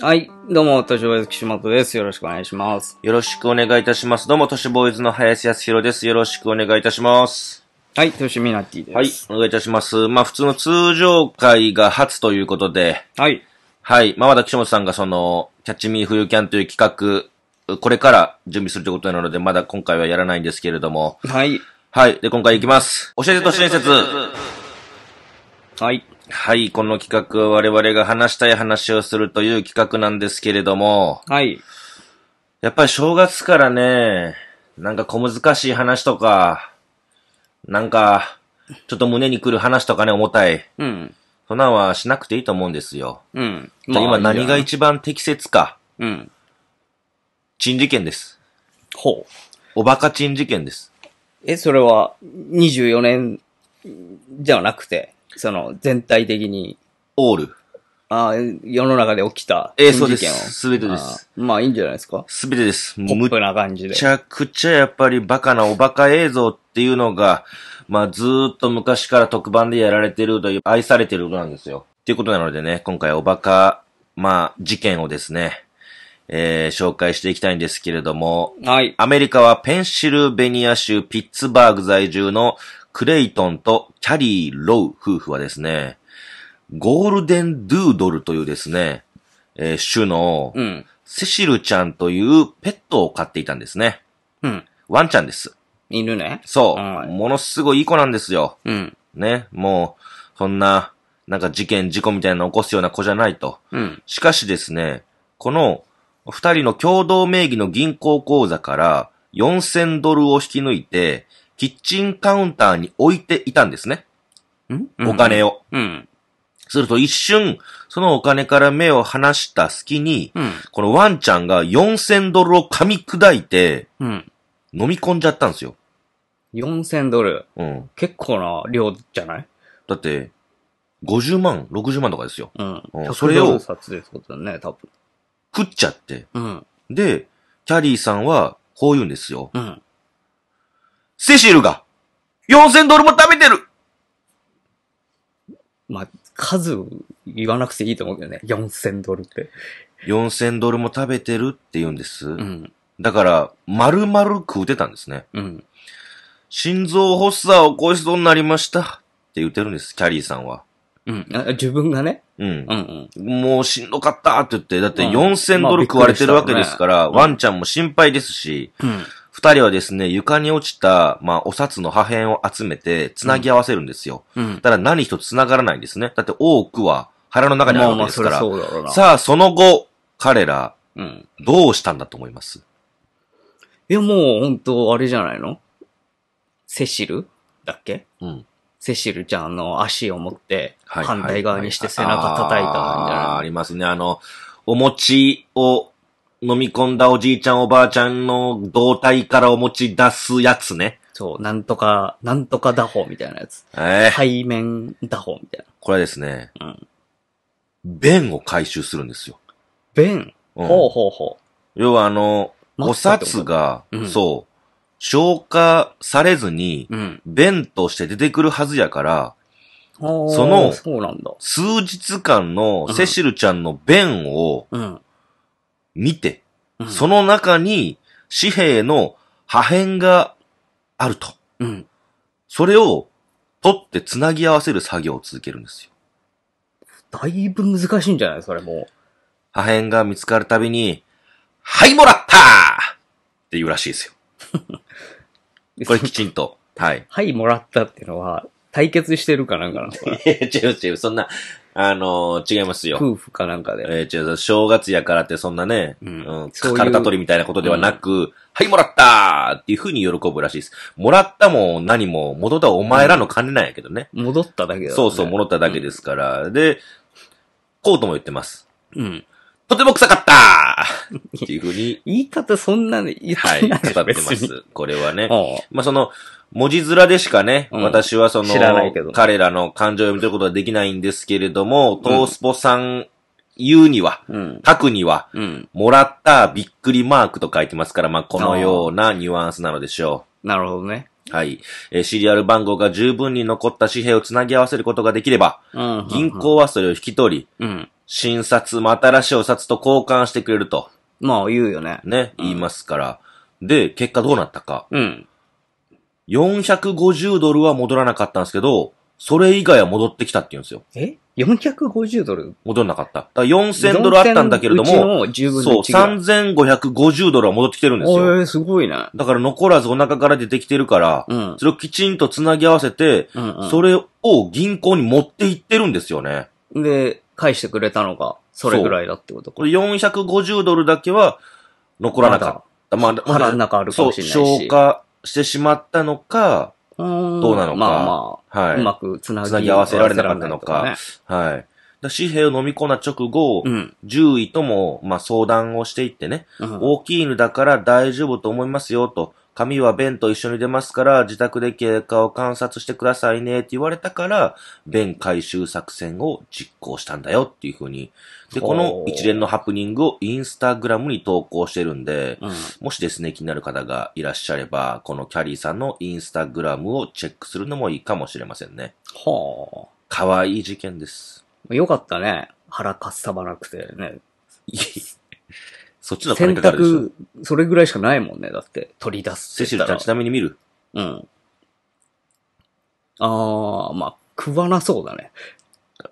はい。どうも、都市ボーイズ岸本です。よろしくお願いします。よろしくお願いいたします。どうも、都市ボーイズの林康弘です。よろしくお願いいたします。はい、都市ミナっティです。はい、お願いいたします。まあ、普通の通常会が初ということで、はい。はい、まあ、まだ岸本さんがその、キャッチミー冬キャンという企画、これから準備するということなので、まだ今回はやらないんですけれども、はい。はい、で、今回いきます。教えて都市伝説。はい。はい、この企画、我々が話したい話をするという企画なんですけれども、はい。やっぱり正月からね、なんか小難しい話とか、なんか、ちょっと胸にくる話とかね、重たい。うん。そんなんはしなくていいと思うんですよ。うん。まあ、今何が一番適切か。うん。珍事件です。ほう。おバカ珍事件です。え、それは、24年じゃなくて。その、全体的に、オール。ああ、世の中で起きたええ、そうです。すべてです。あまあいいんじゃないですかすべてです。ポップな感じでめ。ちゃくちゃやっぱりバカなおバカ映像っていうのが、まあずーっと昔から特番でやられてるという、愛されてることなんですよ。っていうことなのでね、今回おバカ、まあ事件をですね、えー紹介していきたいんですけれども、はい。アメリカはペンシルベニア州ピッツバーグ在住のクレイトンとキャリー・ロウ夫婦はですね、ゴールデン・ドゥードルというですね、えー、種の、うん、セシルちゃんというペットを飼っていたんですね。うん。ワンちゃんです。犬ね。そう。ものすごいいい子なんですよ。うん。ね。もう、そんな、なんか事件、事故みたいなの起こすような子じゃないと。うん。しかしですね、この、二人の共同名義の銀行口座から、4000ドルを引き抜いて、キッチンカウンターに置いていたんですね。んお金を。うん。すると一瞬、そのお金から目を離した隙に、うん、このワンちゃんが4000ドルを噛み砕いて、うん、飲み込んじゃったんですよ。4000ドルうん。結構な量じゃないだって、50万、60万とかですよ。うん。うん、それを、札でだね、多分。食っちゃって。うん。で、キャリーさんは、こう言うんですよ。うん。セシルが、4000ドルも食べてるまあ、数言わなくていいと思うけどね。4000ドルって。4000ドルも食べてるって言うんです。うん。だから、丸々食うてたんですね。うん。心臓発作を起こしそうになりましたって言ってるんです、キャリーさんは。うん。自分がね。うん。うんうん、もうしんどかったって言って、だって4000ドル食われてるわけですから、うんまあねワンちゃんも心配ですし、うん二人はですね、床に落ちた、まあ、お札の破片を集めて、つなぎ合わせるんですよ。うん。ただ何一つ繋がらないんですね。だって多くは腹の中にあるわけですから。まあ、まあそそうだろうな。さあ、その後、彼ら、うん。どうしたんだと思いますいや、もう、本当あれじゃないのセシルだっけうん。セシルちゃんの足を持って、反対側にして背中叩いたんじゃない、あありますね。あの、お餅を飲み込んだおじいちゃんおばあちゃんの胴体からお持ち出すやつね。そう、なんとか、なんとか打法みたいなやつ。えー、背面打法みたいな。これですね、うん。弁を回収するんですよ。弁、うん、ほうほうほう。要はあの、お札が、うん、そう、消化されずに、うん、弁として出てくるはずやから、その、数日間のセシルちゃんの弁を、うん、見て、うん、その中に紙幣の破片があると。うん。それを取って繋ぎ合わせる作業を続けるんですよ。だいぶ難しいんじゃないそれも破片が見つかるたびに、はい、もらったって言うらしいですよ。これきちんと。はい。はい、もらったっていうのは、対決してるかなんかな 違う違う、そんな、あの、違いますよ。夫婦かなんかで。えー、違う、正月やからってそんなね、うん、うん、そうい取りみたいなことではなく、うん、はい、もらったーっていうふうに喜ぶらしいです。もらったも何も、戻ったお前らの金なんやけどね。うん、戻っただけだ、ね、そうそう、戻っただけですから。で、こうとも言ってます。うん。とても臭かったっていうふうに。言い方そんなに、言ないはい、語ってます。これはね。まあその、文字面でしかね、うん私はその知らないけど、彼らの感情を読み取ることはできないんですけれども、トースポさん言うには、うん。書くには、うん。もらったびっくりマークと書いてますから、まあこのようなニュアンスなのでしょう。なるほどね。はい。えー、シリアル番号が十分に残った紙幣を繋ぎ合わせることができれば、うん銀行はそれを引き取り、うん、新札、も新しいお札と交換してくれると。まあ、言うよね。ね、言いますから。で、結果どうなったか。うん。450ドルは戻らなかったんですけど、それ以外は戻ってきたって言うんですよ。え ?450 ドル戻んなかった。だから4000ドルあったんだけれども、そう、3550ドルは戻ってきてるんですよ。えー、すごいね。だから残らずお腹から出てきてるから、うん、それをきちんと繋ぎ合わせて、うんうん、それを銀行に持っていってるんですよね。で、返してくれたのが、それぐらいだってことか。450ドルだけは残らなかった。まだ、まだ、まだ中ある消化してしまったのか、どうなのか、まあまあ、はい、うまくつなぎ合わせられなかったのか、ね、はい。だ紙幣を飲み込んだ直後、うん、獣医とも、まあ、相談をしていってね、うん、大きい犬だから大丈夫と思いますよと、紙は弁と一緒に出ますから、自宅で経過を観察してくださいねって言われたから、弁回収作戦を実行したんだよっていうふうに。で、この一連のハプニングをインスタグラムに投稿してるんで、うん、もしですね、気になる方がいらっしゃれば、このキャリーさんのインスタグラムをチェックするのもいいかもしれませんね。はあ。かわいい事件です。よかったね。腹かっさばなくてね。そっちの選択、それぐらいしかないもんね。だって、取り出すセシルちゃんちなみに見るうん。あー、まあ、食わなそうだね。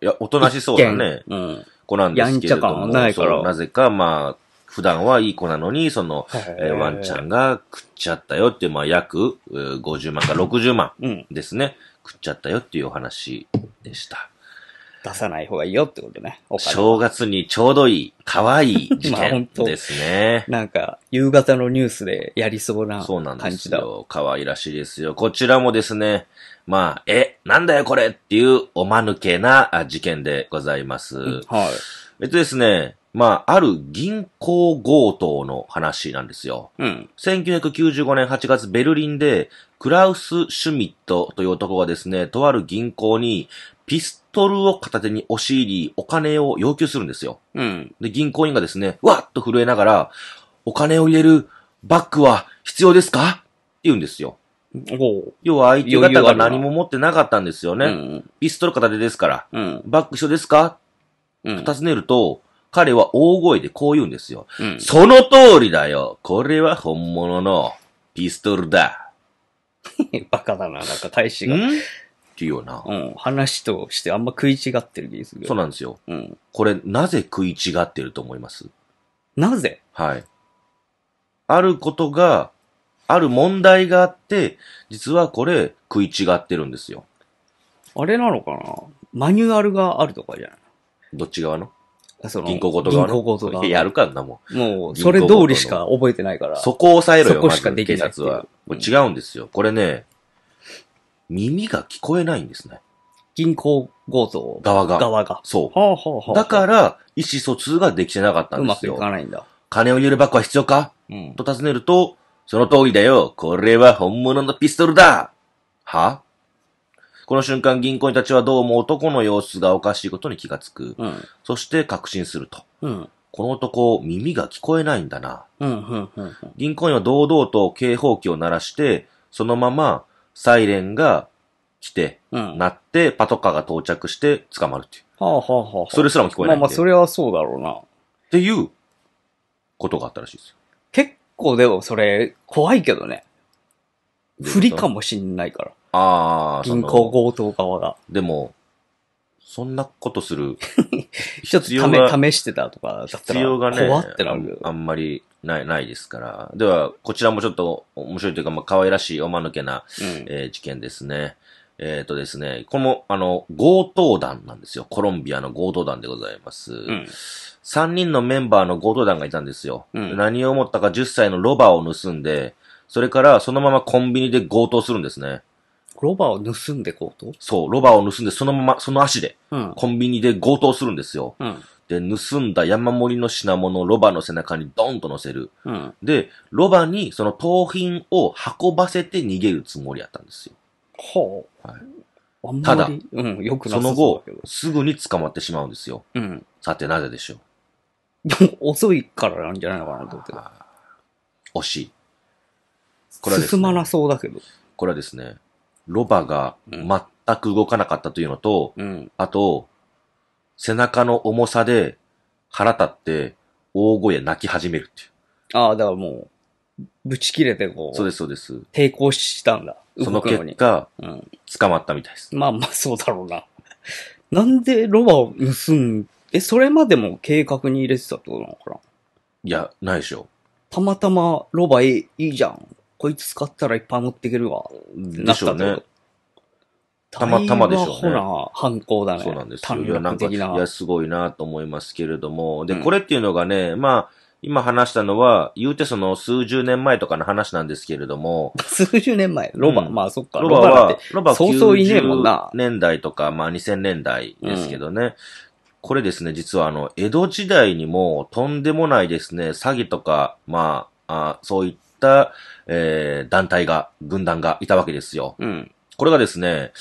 いや、おとなしそうだね、うん。子なんですけれどやんちゃ感はないからなぜか、まあ、普段はいい子なのに、その、えーワンちゃんが食っちゃったよっていう、まあ、約50万か60万ですね、食っちゃったよっていうお話でした。出さない方がいいよってことね。正月にちょうどいい、可愛い事件 ですねなんか、夕方のニュースでやりそうな感じだ。そうなんですよ。可愛らしいですよ。こちらもですね、まあ、え、なんだよこれっていうおまぬけな事件でございます。はい。えっとですね、まあ、ある銀行強盗の話なんですよ。うん。1995年8月、ベルリンで、クラウス・シュミットという男がですね、とある銀行に、ピストルを片手に押し入り、お金を要求するんですよ。うん。で、銀行員がですね、わっと震えながら、お金を入れるバッグは必要ですかって言うんですよ。要は相手方が何も持ってなかったんですよね。うん、ピストル片手ですから。うん、バッグ一緒ですか、うん、尋ねると、彼は大声でこう言うんですよ。うん、その通りだよこれは本物のピストルだ バカだな、なんか大使が。っていうような。うん。話としてあんま食い違ってる気がする。そうなんですよ。うん。これ、なぜ食い違ってると思いますなぜはい。あることが、ある問題があって、実はこれ、食い違ってるんですよ。あれなのかなマニュアルがあるとかじゃないどっち側のその銀行ごとが、ね、銀行ごとやるかんなもん。もう、それ通りしか覚えてないから。そこを抑えろよ、そこしかできない、警察は。もう違うんですよ。これね、耳が聞こえないんですね。銀行強盗。側が。側が。そう。はあはあ、だから、意思疎通ができてなかったんですよ。うまくいかないんだ。金を入れるバッグは必要か、うん、と尋ねると、その通りだよ。これは本物のピストルだ。はこの瞬間銀行員たちはどうも男の様子がおかしいことに気がつく。うん、そして確信すると。うん、この男、耳が聞こえないんだな。銀行員は堂々と警報器を鳴らして、そのままサイレンが来て、うん、鳴って、パトカーが到着して捕まるっていう。はあはあはあ、それすらも聞こえないまあまあ、それはそうだろうな。っていうことがあったらしいですよ。結構でもそれ怖いけどね。不利かもしんないから。ああ、銀行強盗側が。でも、そんなことする。一つ試してたとかだったら、必要がね、怖ってなるあんまりない、ないですから。では、こちらもちょっと面白いというか、まあ、可愛らしいおまぬけな、うん、えー、事件ですね。えっ、ー、とですね、この、あの、強盗団なんですよ。コロンビアの強盗団でございます。うん、3人のメンバーの強盗団がいたんですよ。うん、何を思ったか10歳のロバを盗んで、それからそのままコンビニで強盗するんですね。ロバを盗んでこうとそう、ロバを盗んで、そのまま、その足で、コンビニで強盗するんですよ。うん。で、盗んだ山盛りの品物をロバの背中にドンと乗せる。うん。で、ロバにその盗品を運ばせて逃げるつもりやったんですよ。ほう。はいただうん、よくその後すぐに捕まってしまうんですよ。うん。さて、なぜでしょうでも、遅いからなんじゃないのかなと思って。惜しい。これはですね進まなそうだけど。これはですね、ロバが全く動かなかったというのと、うん、あと、背中の重さで腹立って大声泣き始めるっていう。ああ、だからもう、ぶち切れてこう。そうです、そうです。抵抗したんだ。その結果、うん、捕まったみたいです。まあまあ、そうだろうな。なんでロバを盗ん、え、それまでも計画に入れてたってことなのかないや、ないでしょ。たまたまロバいいいいじゃん。こいつ使ったらいっぱい持っていけるわ。でしたうね、たまたまでしょうね。ほら、犯行だね。そうなんですよ。いなんか、いや、すごいなと思いますけれども。で、これっていうのがね、まあ、今話したのは、言うてその数十年前とかの話なんですけれども。数十年前ロバ、うん、まあそっか。ロバは、ロバそうそういねもんな。年代とか、まあ2000年代ですけどね。うん、これですね、実はあの、江戸時代にもとんでもないですね、詐欺とか、まあ、あそういった、えー、団体が、軍団がいたわけですよ。うん。これがですね、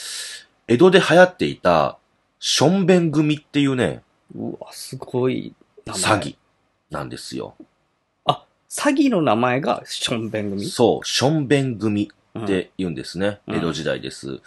江戸で流行っていた、ションベン組っていうね、うわ、すごい詐欺なんですよ。あ、詐欺の名前がションベン組そう、ションベン組って言うんですね。うん、江戸時代です。うん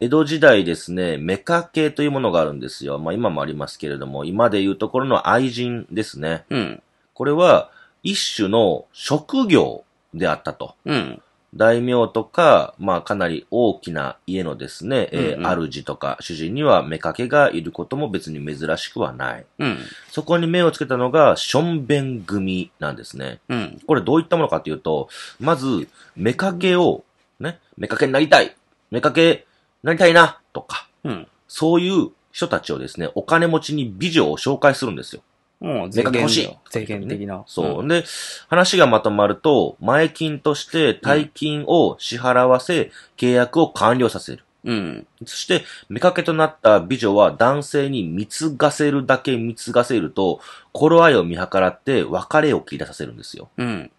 江戸時代ですね、メカ系というものがあるんですよ。まあ今もありますけれども、今でいうところの愛人ですね。うん。これは、一種の職業であったと。うん。大名とか、まあかなり大きな家のですね、うんうん、え主とか主人には妾がいることも別に珍しくはない。うん、そこに目をつけたのが、ションベン組なんですね。うん、これどういったものかというと、まず、妾を、ね、妾になりたい妾なりたいなとか、うん、そういう人たちをですね、お金持ちに美女を紹介するんですよ。うん、税金欲しい。税金的な。そう、うん。で、話がまとまると、前金として大金を支払わせ、契約を完了させる。うん。そして、見かけとなった美女は男性に貢がせるだけ貢がせると、頃合いを見計らって別れを切り出させるんですよ。うん。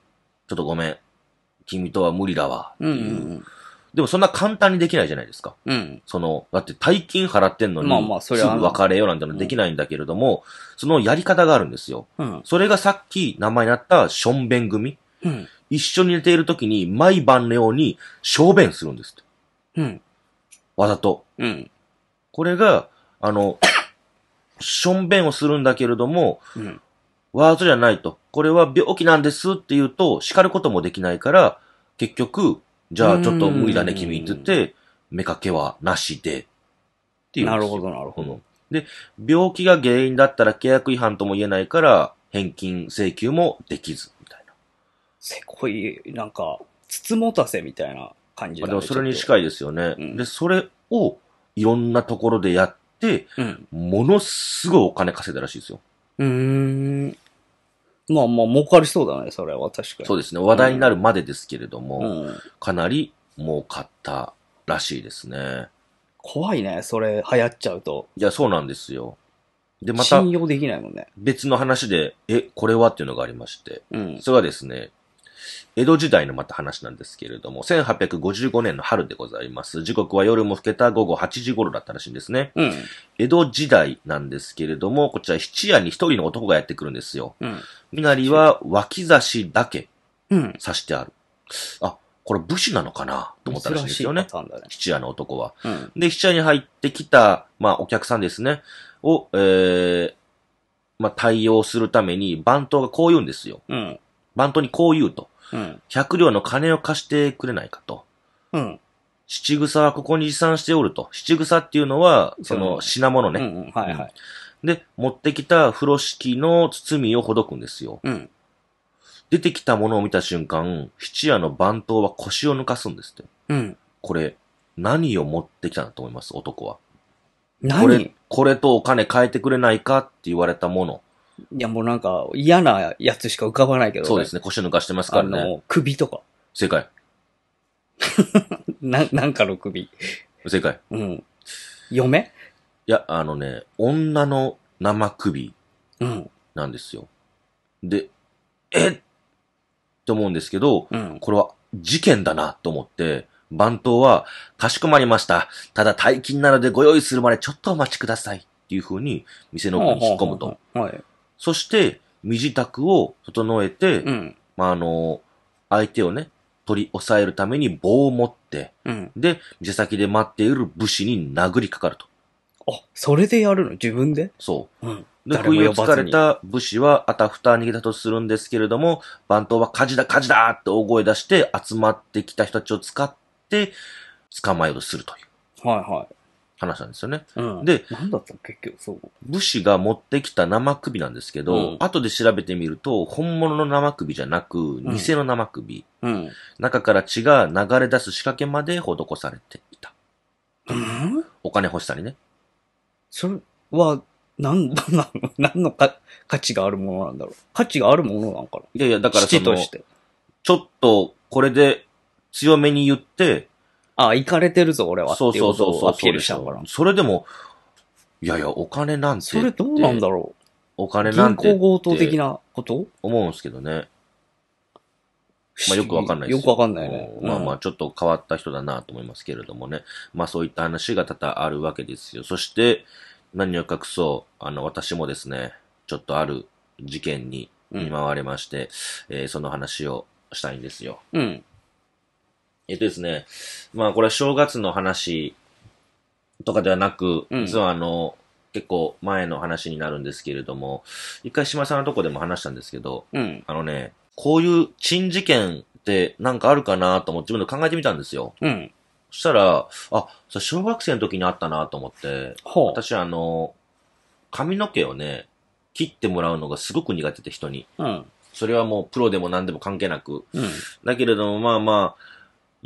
ちょっとごめん。君とは無理だわ。うん、うん。でもそんな簡単にできないじゃないですか。うん。その、だって大金払ってんのに、まあまあ、それすぐ別れようなんてのできないんだけれども、うん、そのやり方があるんですよ。うん。それがさっき名前になったションベン組。うん。一緒に寝ている時に毎晩のように小便するんですうん。わざと。うん。これが、あの、ションベンをするんだけれども、うん、わざとじゃないと。これは病気なんですって言うと叱ることもできないから、結局、じゃあちょっと無理だね君って言って、目かけはなしで、っていう。なるほど、なるほど。で、病気が原因だったら契約違反とも言えないから、返金請求もできず、みたいな。せこい、なんか、つつもたせみたいな感じだ、ね、でもそれに近いですよね。うん、で、それをいろんなところでやって、うん、ものすごいお金稼いだらしいですよ。うん。まあまあ、儲かりそうだね、それは確かに。そうですね。話題になるまでですけれども、うん、かなり儲かったらしいですね。怖いね、それ流行っちゃうと。いや、そうなんですよ。で、また、信用できないもんね。別の話で、え、これはっていうのがありまして、うん、それはですね、江戸時代のまた話なんですけれども、1855年の春でございます。時刻は夜も更けた午後8時頃だったらしいんですね。うん、江戸時代なんですけれども、こちら七夜に一人の男がやってくるんですよ。うん、身なりは脇差しだけ、刺してある。うん、あ、これ武士なのかなと思ったらしいんですよね。ね七夜の男は、うん、で、七夜に入ってきた、まあお客さんですね、を、えー、まあ対応するために番頭がこう言うんですよ。うん、番頭にこう言うと。うん。100両の金を貸してくれないかと。うん。七草はここに持参しておると。七草っていうのは、その品物うんうね。ん。はいはい。で、持ってきた風呂敷の包みをほどくんですよ。うん。出てきたものを見た瞬間、七夜の番頭は腰を抜かすんですって。うん。これ、何を持ってきたんだと思います、男は。これこれとお金変えてくれないかって言われたもの。いや、もうなんか嫌なやつしか浮かばないけど、そうですね。腰抜かしてますからね。の、首とか。正解。な、なんかの首。正解。うん。嫁いや、あのね、女の生首うん。なんですよ。で、えって思うんですけど、うん。これは事件だなと思って、番頭は、かしこまりました。ただ大金なのでご用意するまでちょっとお待ちください。っていう風に、店の奥に引っ込むと。はい。そして、身支度を整えて、うん。まあ、あの、相手をね、取り押さえるために棒を持って、うん。で、自先で待っている武士に殴りかかると。あ、それでやるの自分でそう。うん。で、食いをつかれた武士はあたふた逃げたとするんですけれども、番頭は火事だ火事だって大声出して集まってきた人たちを使って捕まえようとするという。はいはい。話なんですよね。うん、で、なんだった結局、そう。武士が持ってきた生首なんですけど、うん、後で調べてみると、本物の生首じゃなく、偽の生首、うん。中から血が流れ出す仕掛けまで施されていた。うん、お金欲しさにね。それは、なんだな、何のか価値があるものなんだろう。価値があるものなのかないやいや、だからその、ちょっと、これで強めに言って、あ、行かれてるぞ、俺は。そうそうそうそう。アピールしたから。それでも、いやいや、お金なんてそれどうなんだろう。お金なんて。銀行強盗的なこと思うんですけどね。まあよくわかんないですよ。よくわかんないね。まあまあちょっと変わった人だなと思いますけれどもね。まあそういった話が多々あるわけですよ。そして、何を隠そう、あの、私もですね、ちょっとある事件に見舞われまして、うん、えー、その話をしたいんですよ。うん。えっとですね、まあこれは正月の話とかではなく、うん実はあの、結構前の話になるんですけれども、一回島さんのとこでも話したんですけど、うん。あのね、こういう珍事件ってなんかあるかなと思って自分で考えてみたんですよ。うん。そしたら、あ、それ小学生の時にあったなと思って、私は私あの、髪の毛をね、切ってもらうのがすごく苦手で人に。うん。それはもうプロでも何でも関係なく。うん。だけれども、まあまあ、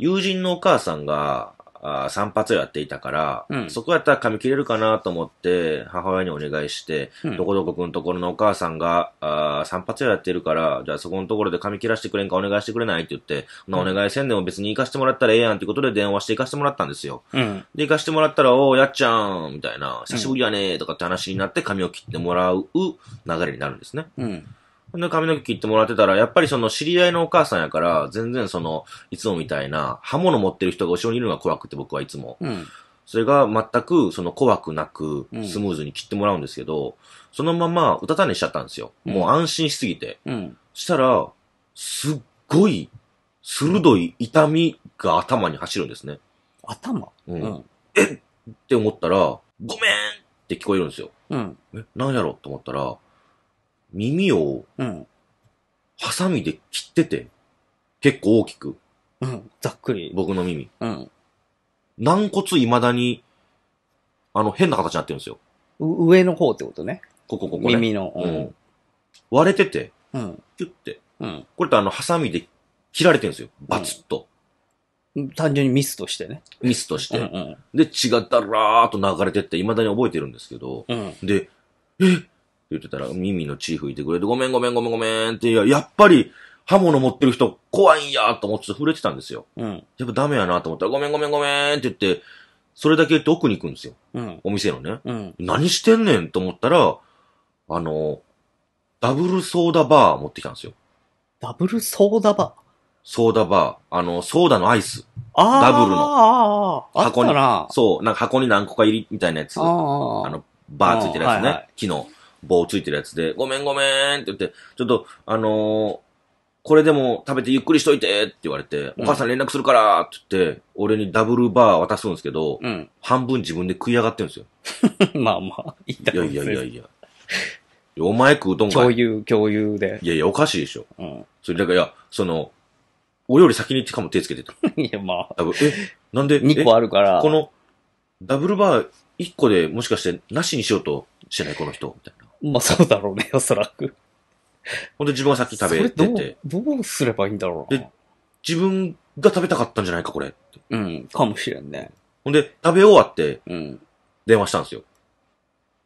友人のお母さんが、あ散髪をやっていたから、うん、そこやったら髪切れるかなと思って、母親にお願いして、うん、どこどこくんところのお母さんが、あ散髪をやってるから、じゃあそこのところで髪切らしてくれんかお願いしてくれないって言って、うん、お願いせんでも別に行かしてもらったらええやんってことで電話して行かしてもらったんですよ。うん、で、行かしてもらったら、おー、やっちゃんみたいな、久しぶりやねとかって話になって髪を切ってもらう流れになるんですね。うん髪の毛切ってもらってたら、やっぱりその知り合いのお母さんやから、全然その、いつもみたいな、刃物持ってる人が後ろにいるのが怖くて僕はいつも。うん、それが全くその怖くなく、スムーズに切ってもらうんですけど、うん、そのままうたた寝しちゃったんですよ。もう安心しすぎて。うん、したら、すっごい、鋭い痛みが頭に走るんですね。頭うん。えっって思ったら、ごめんって聞こえるんですよ。うん。え、なんやろと思ったら、耳を、うん。ハサミで切ってて、結構大きく、うん。ざっくり。僕の耳。うん。軟骨未だに、あの、変な形になってるんですよ。う上の方ってことね。ここ、ここね。耳の。うん。割れてて、うん。キュッて。うん。これってあの、ハサミで切られてるんですよ。バツッと。単純にミスとしてね。ミスとしうんて。で、血がだらーっと流れてって、未だに覚えてるんですけど、うん。で、え、言ってたら、耳の血吹いてくれて、ごめんごめんごめんごめんって、や、やっぱり、刃物持ってる人怖いんやと思って触れてたんですよ。うん。やっぱダメやなと思ったら、ごめんごめんごめんって言って、それだけ言って奥に行くんですよ。うん。お店のね。うん。何してんねんと思ったら、あの、ダブルソーダバー持ってきたんですよ。ダブルソーダバーソーダバー。あの、ソーダのアイス。ああ。ダブルの。箱に。そう、なんか箱に何個か入りみたいなやつ。ああ。あの、バーついてるやつね。はいはい、昨日。棒ついてるやつで、ごめんごめんって言って、ちょっと、あのー、これでも食べてゆっくりしといてって言われて、お母さん連絡するからって言って、俺にダブルバー渡すんですけど、うん、半分自分で食い上がってるんですよ。まあまあ、いいだろいやいやいやいや。お前食うとんかい。共有、共有で。いやいや、おかしいでしょ。うん。それだから、いや、その、お料理先にしかも手つけてた。いや、まあ。え、なんで ?2 個あるから。この、ダブルバー1個でもしかしてなしにしようとしてない、この人。みたいまあそうだろうね、おそらく。ほんで自分がさっき食べてて。どう、どうすればいいんだろうなで。自分が食べたかったんじゃないか、これ。うん、かもしれんね。ほんで、食べ終わって、うん。電話したんですよ。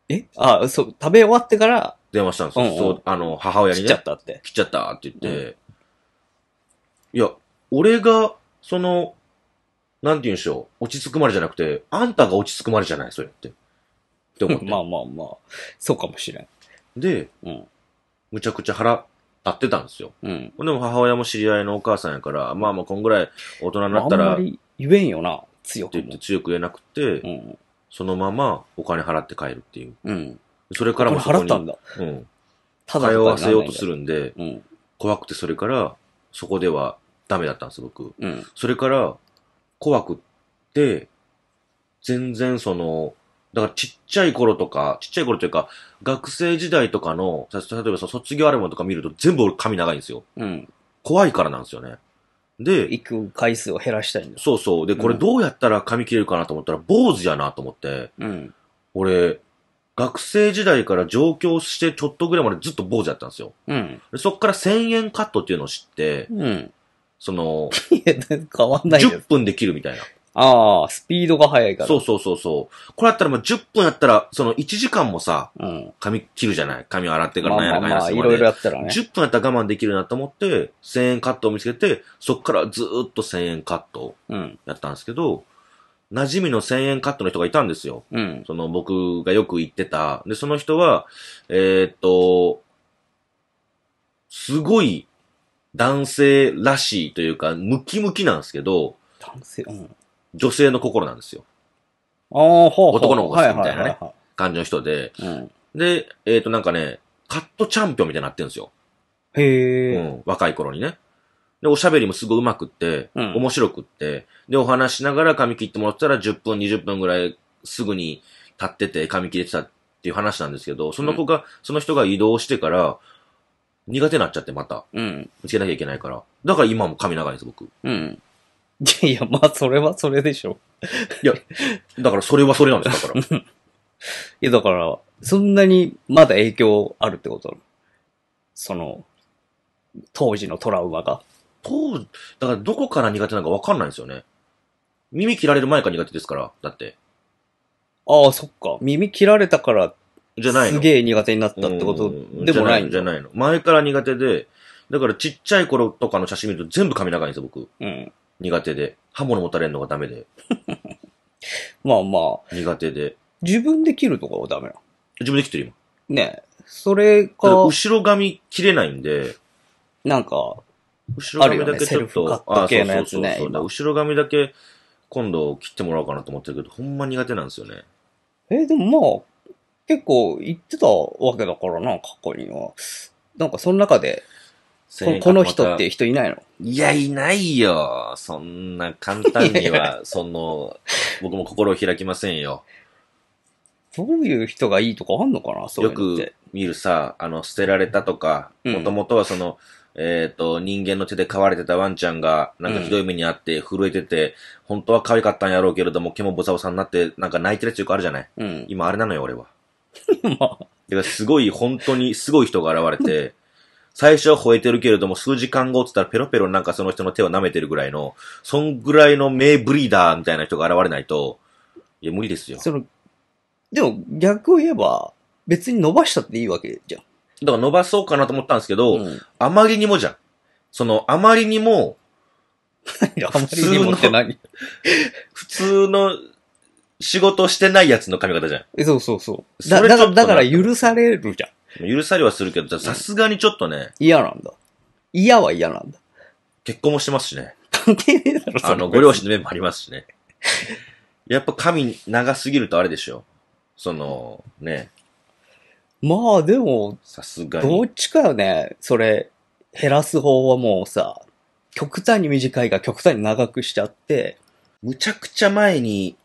えあ、そう、食べ終わってから、電話したんですよ。うんうん、そう、あの、母親に、ね。切っちゃったって。切っちゃったって言って、うん、いや、俺が、その、なんて言うんでしょう、落ち着くまでじゃなくて、あんたが落ち着くまでじゃない、それって。って思って。まあまあまあ、そうかもしれん。で、うん。むちゃくちゃ腹立ってたんですよ。うん。でも母親も知り合いのお母さんやから、まあまあこんぐらい大人になったあら、んまり言えんよな、強く言って。強く言えなくて、うん。そのままお金払って帰るっていう。うん。それからもそこに払ったんだ。うん。ただ通わせようとする。るんで、うん。怖くてそれから、そこではダメだったんです、僕。うん。それから、怖くって、全然その、だからちっちゃい頃とか、ちっちゃい頃というか、学生時代とかの、例えばその卒業アルバムとか見ると全部俺髪長いんですよ。うん。怖いからなんですよね。で、行く回数を減らしたいんだ。そうそう。で、これどうやったら髪切れるかなと思ったら、坊主やなと思って、うん。俺、学生時代から上京してちょっとぐらいまでずっと坊主やったんですよ。うん。そっから1000円カットっていうのを知って、うん。その、いや、変わんない10分で切るみたいな。ああ、スピードが速いから。そうそうそうそう。これだったらもう10分やったら、その1時間もさ、うん。髪切るじゃない髪洗ってから何やらあかんまらあ、いろいろやったらね。10分やったら我慢できるなと思って、1000円カットを見つけて、そっからずーっと1000円カットうん。やったんですけど、馴染みの1000円カットの人がいたんですよ。うん。その僕がよく行ってた。で、その人は、えーっと、すごい男性らしいというか、ムキムキなんですけど、男性、うん。女性の心なんですよ。ああ、ほうほう男の子が好きみたいなね、感じの人で。うん、で、えっ、となんかね、カットチャンピオンみたいになってるんですよ。へうえ。ん、若い頃にね。で、おしゃべりもすごい上手くって、うん面白くって、で、お話しながら髪切ってもらったら10分、20分ぐらいすぐに立ってて髪切れてたっていう話なんですけど、その子が、その人が移動してから、苦手になっちゃってまた、うん。見つけなきゃいけないから。だから今も髪長いんです、僕。うん。い やいや、まあ、それはそれでしょ。いや、だからそれはそれなんです、だから。いや、だから、そんなにまだ影響あるってことその、当時のトラウマが。当時、だからどこから苦手なのかわかんないんですよね。耳切られる前から苦手ですから、だって。ああ、そっか。耳切られたから、じゃないの。すげえ苦手になったってことでもないんじゃないの。前から苦手で、だからちっちゃい頃とかの写真見ると全部髪長いんですよ、僕。うん。苦手で。刃物持たれるのがダメで。まあまあ、苦手で。自分で切るとかはダメな自分で切ってる今。ねえ。それか後ろ髪切れないんで、なんか、後ろ髪だけちょっと、あねやつねそうそうそうそう後ろ髪だけ今度切ってもらおうかなと思ってるけど、ほんま苦手なんですよね。えでもまあ、結構言ってたわけだからな、過去には。なんかその中で、ここの人っていう人いないのいや、いないよ。そんな簡単には、その、僕も心を開きませんよ。どういう人がいいとかあんのかなそうよく見るさ、あの、捨てられたとか、もともとはその、えっ、ー、と、人間の手で飼われてたワンちゃんが、なんかひどい目にあって、震えてて、うん、本当は可愛かったんやろうけれども、毛もボサボサになって、なんか泣いてるやつよくあるじゃない、うん、今あれなのよ、俺は。まあ。すごい、本当にすごい人が現れて、最初は吠えてるけれども、数時間後って言ったらペロペロなんかその人の手を舐めてるぐらいの、そんぐらいの名ブリーダーみたいな人が現れないと、いや、無理ですよ。その、でも逆を言えば、別に伸ばしたっていいわけじゃん。だから伸ばそうかなと思ったんですけど、うん、あまりにもじゃん。その、あまりにも、あまりにもって何普通の仕事してないやつの髪型じゃん。そうそうそう。だだだから許されるじゃん。許されはするけど、さすがにちょっとね、嫌なんだ。嫌は嫌なんだ。結婚もしてますしね。関係ねえだろ、そあの、ご両親の面もありますしね。やっぱ髪長すぎるとあれでしょ。その、ね。まあでも、さすがに。どっちかよね。それ、減らす方はもうさ、極端に短いが極端に長くしちゃって。むちゃくちゃ前に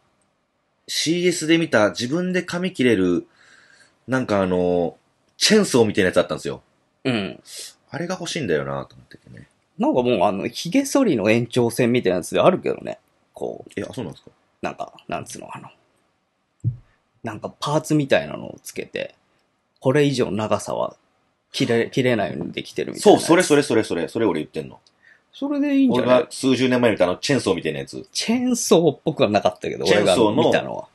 CS で見た自分で髪切れる、なんかあの、チェーンソーみたいなやつあったんですよ。うん。あれが欲しいんだよなと思っててね。なんかもうあの、髭剃りの延長線みたいなやつであるけどね。こう、え、あ、そうなんですかなんか、なんつうの、あの、なんかパーツみたいなのをつけて、これ以上長さは切れ、切れないようにできてるみたいそう、それ。それそれそれ、それ俺言ってんの。それでいいんじゃないが数十年前に見たあのチェーンソーみたいなやつ。チェーンソーっぽくはなかったけど、チェー俺ンがソー見たのは。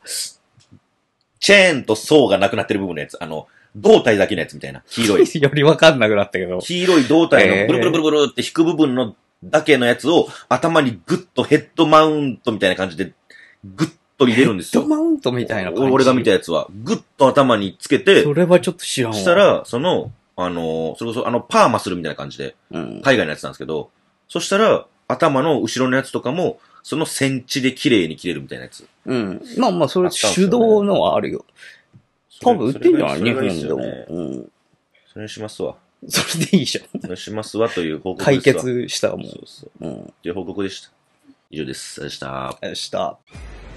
チェーンとソーがなくなってる部分のやつ。あの、胴体だけのやつみたいな。黄色い。よりわかんなくなったけど。黄色い胴体のブルブルブルブルって引く部分のだけのやつを頭にグッとヘッドマウントみたいな感じで、グッと入れるんですよ。ヘッドマウントみたいな感じ俺が見たやつは、グッと頭につけて、それはちょっと知らんわ。したら、その、あの、それこそあの、パーマするみたいな感じで、うん、海外のやつなんですけど、そしたら、頭の後ろのやつとかも、そのセンチで綺麗に切れるみたいなやつ。うん。まあまあ、それ手動のはあるよ。多分売ってんじゃん、日本でも。うん。それにしますわ。それでいいじゃん。それしますわという報告解決したもん。そうそう。うん。という報告でした。以上です。ありがとうございました。ありがとうございました。